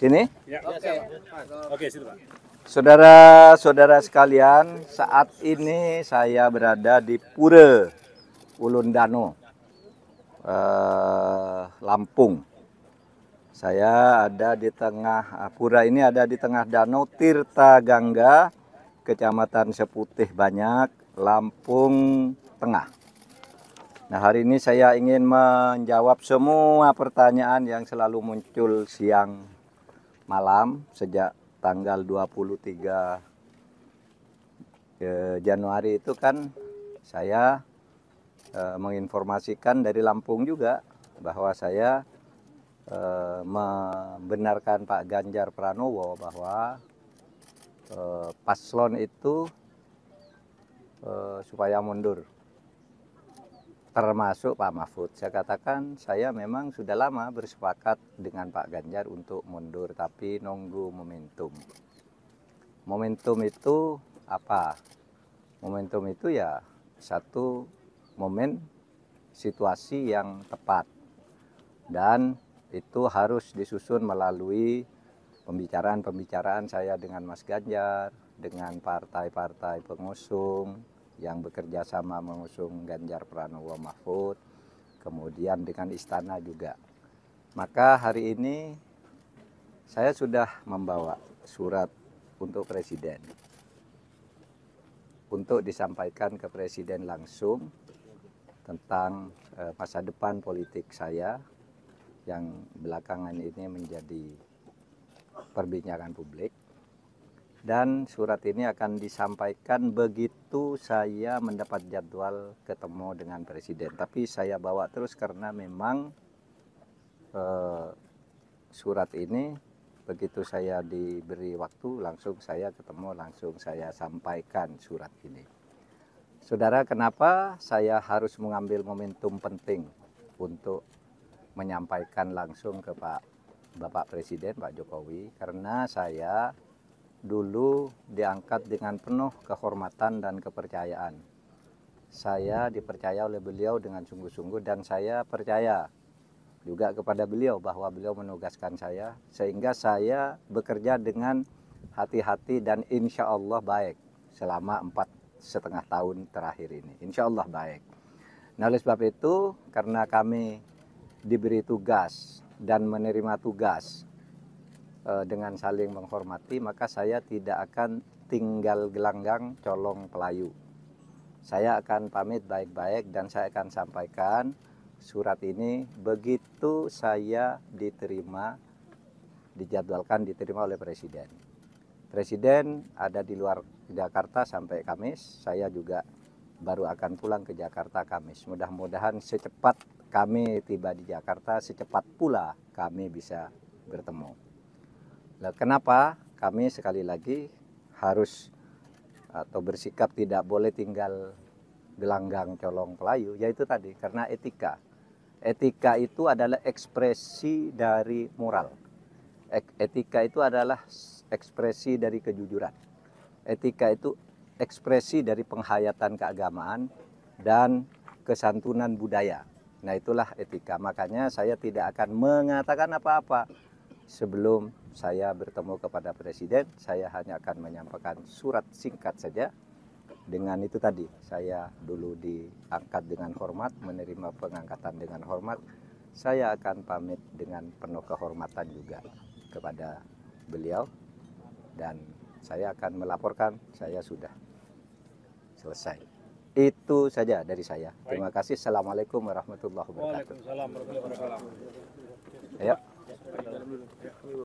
Sini? Ya. Oke, Oke situ, Pak. Saudara-saudara sekalian, saat ini saya berada di Pura Ulundano, eh, Lampung. Saya ada di tengah eh, pura ini ada di tengah danau Tirta Gangga, Kecamatan Seputih Banyak, Lampung Tengah. Nah, hari ini saya ingin menjawab semua pertanyaan yang selalu muncul siang malam sejak tanggal 23 eh, Januari itu kan saya eh, menginformasikan dari Lampung juga bahwa saya eh, membenarkan Pak Ganjar Pranowo bahwa paslon itu supaya mundur termasuk Pak Mahfud. Saya katakan saya memang sudah lama bersepakat dengan Pak Ganjar untuk mundur tapi nunggu momentum. Momentum itu apa? Momentum itu ya satu momen situasi yang tepat. Dan itu harus disusun melalui pembicaraan-pembicaraan saya dengan Mas Ganjar, dengan partai-partai pengusung, yang bekerja sama mengusung Ganjar Pranowo Mahfud, kemudian dengan istana juga. Maka hari ini saya sudah membawa surat untuk presiden untuk disampaikan ke presiden langsung tentang eh, masa depan politik saya yang belakangan ini menjadi perbincangan publik dan surat ini akan disampaikan begitu saya mendapat jadwal ketemu dengan presiden. Tapi saya bawa terus karena memang eh, surat ini begitu saya diberi waktu langsung saya ketemu langsung saya sampaikan surat ini. Saudara, kenapa saya harus mengambil momentum penting untuk menyampaikan langsung ke Pak Bapak Presiden Pak Jokowi? Karena saya dulu diangkat dengan penuh kehormatan dan kepercayaan. Saya dipercaya oleh beliau dengan sungguh-sungguh dan saya percaya juga kepada beliau bahwa beliau menugaskan saya sehingga saya bekerja dengan hati-hati dan insya Allah baik selama empat setengah tahun terakhir ini. Insya Allah baik. Nah oleh sebab itu karena kami diberi tugas dan menerima tugas Eh, dengan saling menghormati maka saya tidak akan tinggal gelanggang colong pelayu. Saya akan pamit baik-baik dan saya akan sampaikan surat ini begitu saya diterima dijadwalkan diterima oleh presiden. Presiden ada di luar Jakarta sampai Kamis, saya juga baru akan pulang ke Jakarta Kamis. Mudah-mudahan secepat kami tiba di Jakarta, secepat pula kami bisa bertemu. Nah, kenapa kami sekali lagi harus atau bersikap tidak boleh tinggal gelanggang colong pelayu yaitu tadi karena etika. Etika itu adalah ekspresi dari moral. Etika itu adalah ekspresi dari kejujuran. Etika itu ekspresi dari penghayatan keagamaan dan kesantunan budaya. Nah, itulah etika. Makanya saya tidak akan mengatakan apa-apa sebelum saya bertemu kepada Presiden, saya hanya akan menyampaikan surat singkat saja. Dengan itu tadi, saya dulu diangkat dengan hormat, menerima pengangkatan dengan hormat. Saya akan pamit dengan penuh kehormatan juga kepada beliau dan saya akan melaporkan saya sudah selesai. Itu saja dari saya. Terima kasih. Assalamualaikum warahmatullahi wabarakatuh. Ayo.